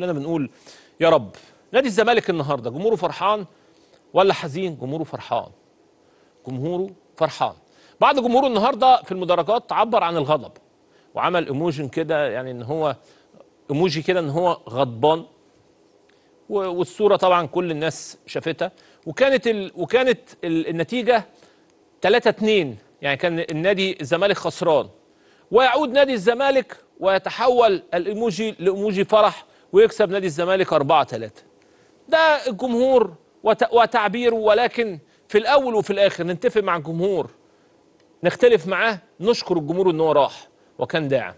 كلنا بنقول يا رب نادي الزمالك النهارده جمهوره فرحان ولا حزين جمهوره فرحان جمهوره فرحان بعض جمهوره النهارده في المدرجات عبر عن الغضب وعمل ايموجن كده يعني ان هو ايموجي كده ان هو غضبان والصوره طبعا كل الناس شافتها وكانت ال... وكانت ال... النتيجه 3 2 يعني كان النادي الزمالك خسران ويعود نادي الزمالك ويتحول الايموجي لايموجي فرح ويكسب نادي الزمالك 4 3 ده الجمهور وتعبيره ولكن في الاول وفي الاخر نتفق مع الجمهور نختلف معاه نشكر الجمهور ان هو راح وكان داعم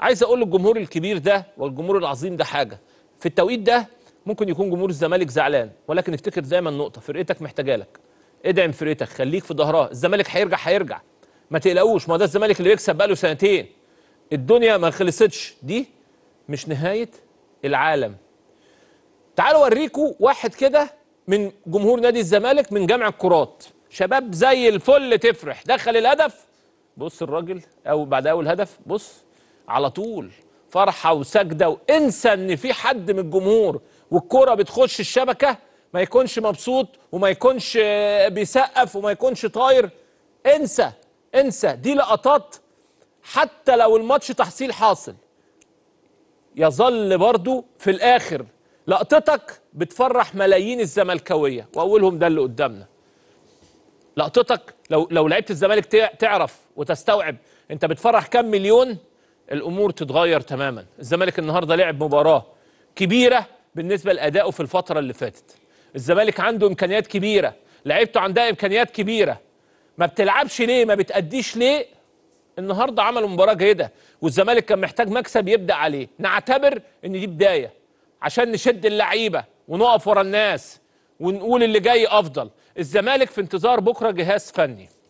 عايز اقول للجمهور الكبير ده والجمهور العظيم ده حاجه في التوقيت ده ممكن يكون جمهور الزمالك زعلان ولكن افتكر دايما النقطه فرقتك محتاجه لك ادعم فرقتك خليك في ظهرها الزمالك هيرجع هيرجع ما تقلقوش ما ده الزمالك اللي بيكسب بقاله سنتين الدنيا ما خلصتش دي مش نهايه العالم تعالوا اوريكم واحد كده من جمهور نادي الزمالك من جامع الكرات شباب زي الفل تفرح دخل الهدف بص الراجل او بعد اول هدف بص على طول فرحه وسجده وانسى ان في حد من الجمهور والكره بتخش الشبكه ما يكونش مبسوط وما يكونش بيسقف وما يكونش طاير انسى انسى دي لقطات حتى لو الماتش تحصيل حاصل يظل برضو في الآخر لقطتك بتفرح ملايين الزملكاوية وأولهم ده اللي قدامنا لقطتك لو لو لعيبه الزمالك تعرف وتستوعب انت بتفرح كام مليون الامور تتغير تماما الزمالك النهارده لعب مباراه كبيره بالنسبه لادائه في الفتره اللي فاتت الزمالك عنده امكانيات كبيره لعيبته عندها امكانيات كبيره ما بتلعبش ليه ما بتاديش ليه النهارده عملوا مباراه جيده والزمالك كان محتاج مكسب يبدا عليه نعتبر ان دي بدايه عشان نشد اللعيبه ونقف ورا الناس ونقول اللي جاي افضل الزمالك في انتظار بكره جهاز فني